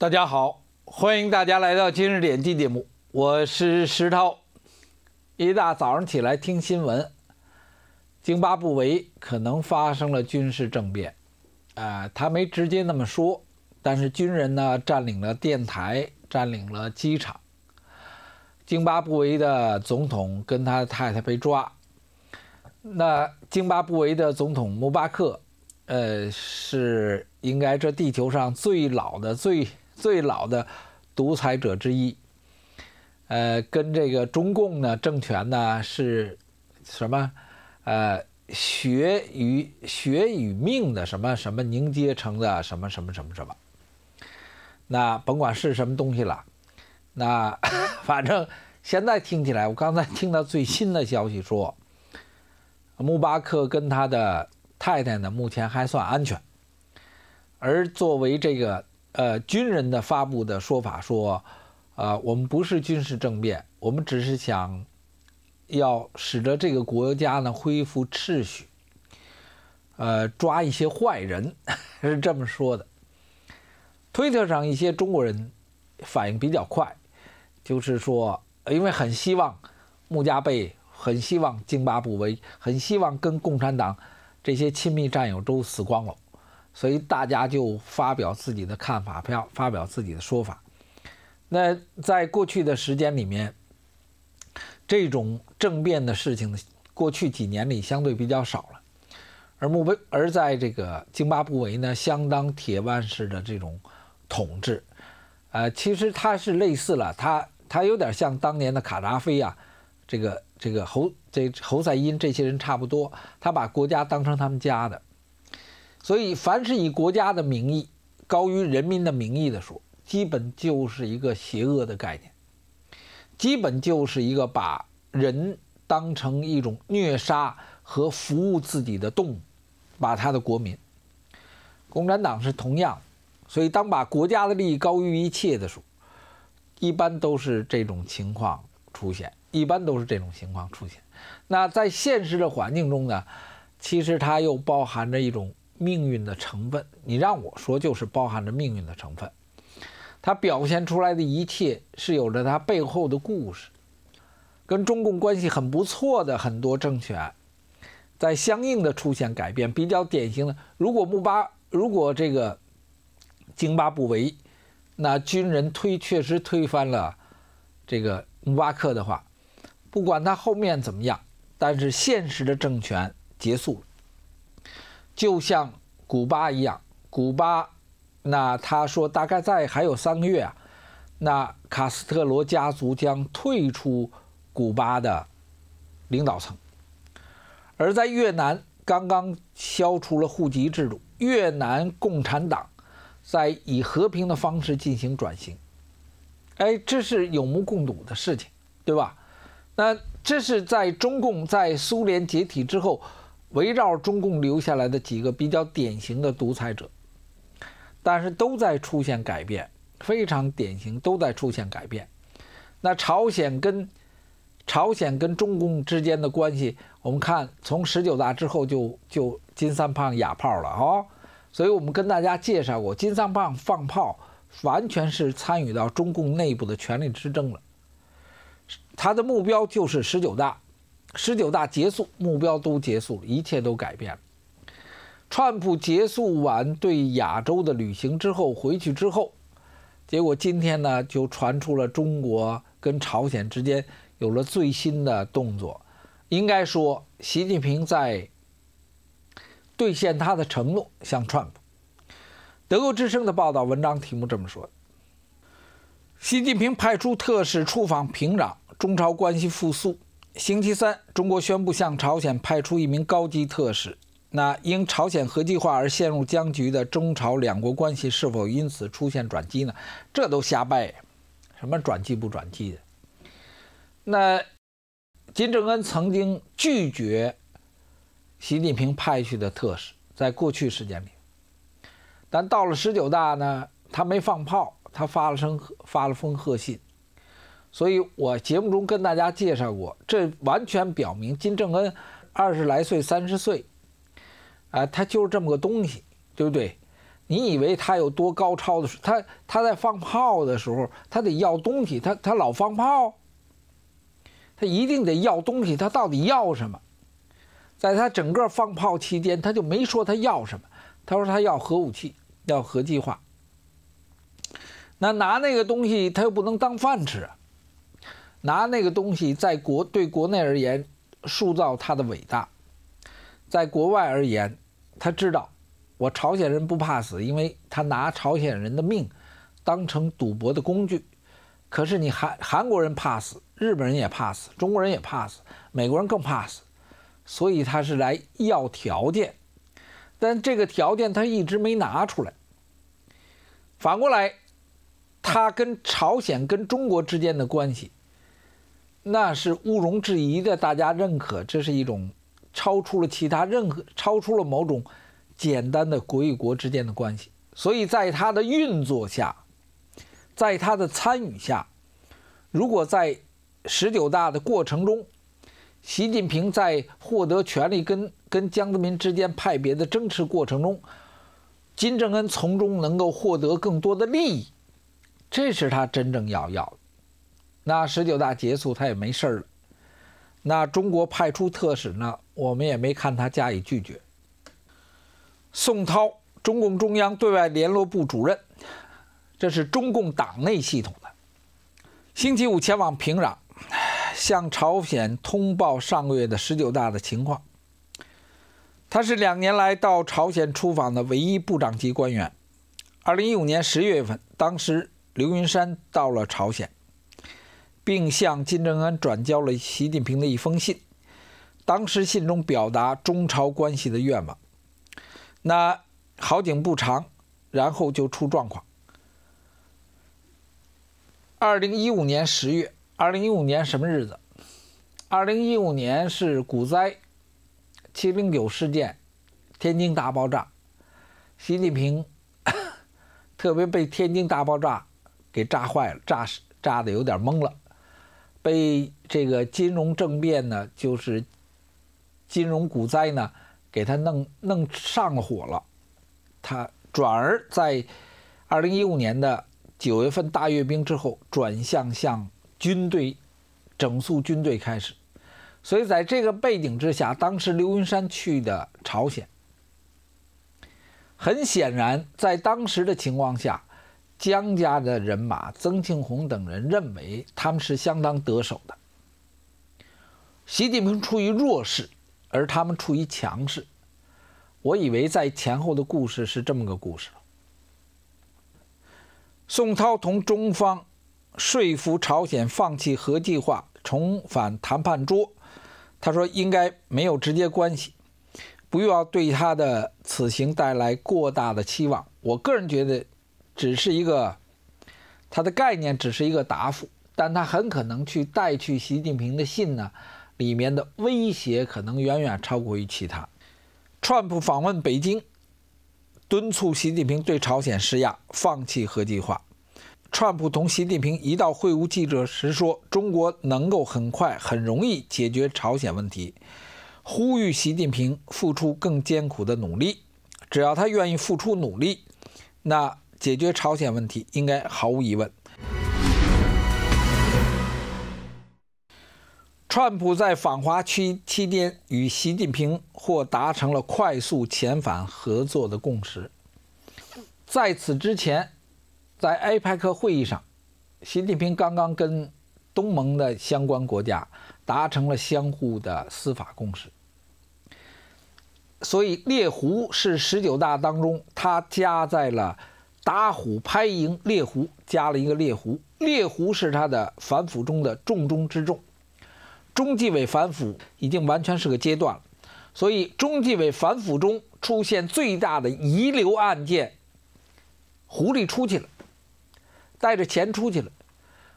大家好，欢迎大家来到今日点击节目，我是石涛。一大早上起来听新闻，津巴布韦可能发生了军事政变，啊，他没直接那么说，但是军人呢占领了电台，占领了机场。津巴布韦的总统跟他太太被抓，那津巴布韦的总统穆巴克，呃，是应该这地球上最老的最。最老的独裁者之一，呃，跟这个中共呢政权呢是什么？呃，血与血与命的什么什么凝结成的什么什么什么什么？那甭管是什么东西了，那 反正现在听起来，我刚才听到最新的消息说，穆巴克跟他的太太呢目前还算安全，而作为这个。呃，军人的发布的说法说，啊，我们不是军事政变，我们只是想要使得这个国家呢恢复秩序，呃，抓一些坏人 是这么说的。推特上一些中国人反应比较快，就是说，因为很希望穆加贝，很希望津巴布韦，很希望跟共产党这些亲密战友都死光了。所以大家就发表自己的看法，发发表自己的说法。那在过去的时间里面，这种政变的事情，过去几年里相对比较少了。而目标，而在这个津巴布韦呢，相当铁腕式的这种统治，呃，其实他是类似了，他他有点像当年的卡扎菲啊，这个这个侯这侯赛因这些人差不多，他把国家当成他们家的。所以，凡是以国家的名义高于人民的名义的说，基本就是一个邪恶的概念，基本就是一个把人当成一种虐杀和服务自己的动物，把他的国民。共产党是同样，所以当把国家的利益高于一切的时候，一般都是这种情况出现，一般都是这种情况出现。那在现实的环境中呢，其实它又包含着一种。命运的成分，你让我说就是包含着命运的成分。它表现出来的一切是有着它背后的故事。跟中共关系很不错的很多政权，在相应的出现改变。比较典型的，如果穆巴，如果这个津巴布韦，那军人推确实推翻了这个穆巴克的话，不管他后面怎么样，但是现实的政权结束了。就像古巴一样，古巴，那他说大概在还有三个月啊，那卡斯特罗家族将退出古巴的领导层。而在越南，刚刚消除了户籍制度，越南共产党在以和平的方式进行转型，哎，这是有目共睹的事情，对吧？那这是在中共在苏联解体之后。围绕中共留下来的几个比较典型的独裁者，但是都在出现改变，非常典型，都在出现改变。那朝鲜跟朝鲜跟中共之间的关系，我们看从十九大之后就就金三胖哑炮了哦，所以我们跟大家介绍过，金三胖放炮完全是参与到中共内部的权力之争了，他的目标就是十九大。十九大结束，目标都结束了，一切都改变了。川普结束完对亚洲的旅行之后，回去之后，结果今天呢就传出了中国跟朝鲜之间有了最新的动作。应该说，习近平在兑现他的承诺，向川普。德国之声的报道文章题目这么说习近平派出特使出访平壤，中朝关系复苏。星期三，中国宣布向朝鲜派出一名高级特使。那因朝鲜核计划而陷入僵局的中朝两国关系是否因此出现转机呢？这都瞎掰，什么转机不转机的？那金正恩曾经拒绝习近平派去的特使，在过去时间里，但到了十九大呢，他没放炮，他发了声，发了封贺信。所以我节目中跟大家介绍过，这完全表明金正恩二十来岁、三十岁，啊，他就是这么个东西，对不对？你以为他有多高超的？他他在放炮的时候，他得要东西，他他老放炮，他一定得要东西，他到底要什么？在他整个放炮期间，他就没说他要什么，他说他要核武器，要核计划。那拿那个东西，他又不能当饭吃啊。拿那个东西在国对国内而言塑造他的伟大，在国外而言，他知道我朝鲜人不怕死，因为他拿朝鲜人的命当成赌博的工具。可是你韩韩国人怕死，日本人也怕死，中国人也怕死，美国人更怕死，所以他是来要条件，但这个条件他一直没拿出来。反过来，他跟朝鲜跟中国之间的关系。那是毋容置疑的，大家认可这是一种超出了其他任何、超出了某种简单的国与国之间的关系。所以在它的运作下，在它的参与下，如果在十九大的过程中，习近平在获得权力跟跟江泽民之间派别的争持过程中，金正恩从中能够获得更多的利益，这是他真正要要。那十九大结束，他也没事儿了。那中国派出特使呢？我们也没看他加以拒绝。宋涛，中共中央对外联络部主任，这是中共党内系统的。星期五前往平壤，向朝鲜通报上个月的十九大的情况。他是两年来到朝鲜出访的唯一部长级官员。二零一五年十月份，当时刘云山到了朝鲜。并向金正恩转交了习近平的一封信，当时信中表达中朝关系的愿望。那好景不长，然后就出状况。二零一五年十月，二零一五年什么日子？二零一五年是股灾、七零九事件、天津大爆炸。习近平 特别被天津大爆炸给炸坏了，炸炸的有点懵了。被这个金融政变呢，就是金融股灾呢，给他弄弄上了火了，他转而在二零一五年的九月份大阅兵之后，转向向军队整肃军队开始，所以在这个背景之下，当时刘云山去的朝鲜，很显然在当时的情况下。江家的人马，曾庆红等人认为他们是相当得手的。习近平处于弱势，而他们处于强势。我以为在前后的故事是这么个故事宋涛同中方说服朝鲜放弃核计划，重返谈判桌。他说应该没有直接关系，不要对他的此行带来过大的期望。我个人觉得。只是一个，他的概念只是一个答复，但他很可能去带去习近平的信呢，里面的威胁可能远远超过于其他。川普访问北京，敦促习近平对朝鲜施压，放弃核计划。川普同习近平一道会晤记者时说：“中国能够很快、很容易解决朝鲜问题，呼吁习近平付出更艰苦的努力。只要他愿意付出努力，那。”解决朝鲜问题应该毫无疑问。川普在访华期期间与习近平或达成了快速遣返合作的共识。在此之前，在 p e 克会议上，习近平刚刚跟东盟的相关国家达成了相互的司法共识。所以，猎狐是十九大当中他加在了。打虎拍蝇猎狐加了一个猎狐，猎狐是他的反腐中的重中之重。中纪委反腐已经完全是个阶段了，所以中纪委反腐中出现最大的遗留案件，狐狸出去了，带着钱出去了。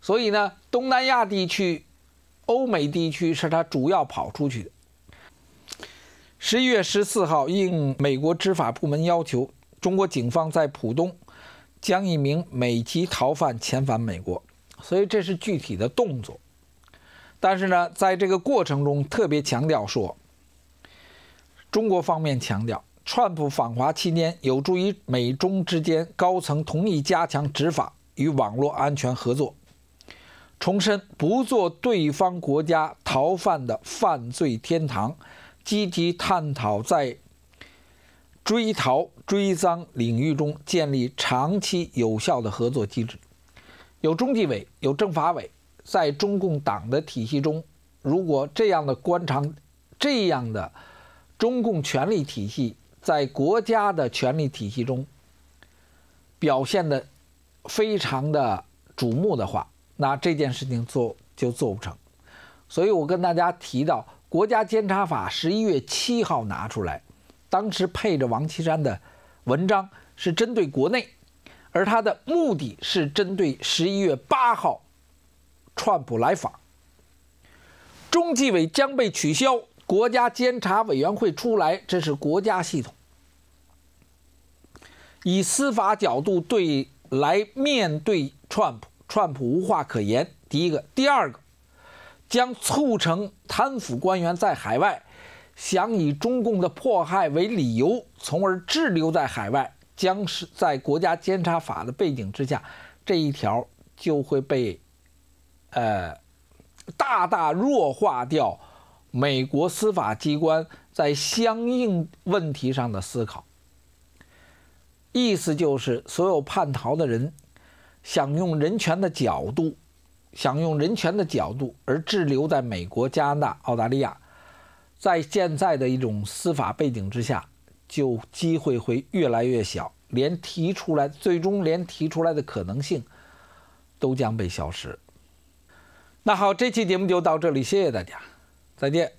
所以呢，东南亚地区、欧美地区是他主要跑出去的。十一月十四号，应美国执法部门要求，中国警方在浦东。将一名美籍逃犯遣返美国，所以这是具体的动作。但是呢，在这个过程中，特别强调说，中国方面强调，川普访华期间有助于美中之间高层同意加强执法与网络安全合作，重申不做对方国家逃犯的犯罪天堂，积极探讨在。追逃追赃领域中建立长期有效的合作机制，有中纪委，有政法委，在中共党的体系中，如果这样的官场，这样的中共权力体系在国家的权力体系中表现的非常的瞩目的话，那这件事情做就做不成。所以我跟大家提到，国家监察法十一月七号拿出来。当时配着王岐山的文章是针对国内，而他的目的是针对十一月八号川普来访。中纪委将被取消，国家监察委员会出来，这是国家系统，以司法角度对来面对川普，川普无话可言。第一个，第二个将促成贪腐官员在海外。想以中共的迫害为理由，从而滞留在海外，将是在国家监察法的背景之下，这一条就会被，呃，大大弱化掉。美国司法机关在相应问题上的思考，意思就是，所有叛逃的人想用人权的角度，想用人权的角度而滞留在美国、加拿大、澳大利亚。在现在的一种司法背景之下，就机会会越来越小，连提出来最终连提出来的可能性都将被消失。那好，这期节目就到这里，谢谢大家，再见。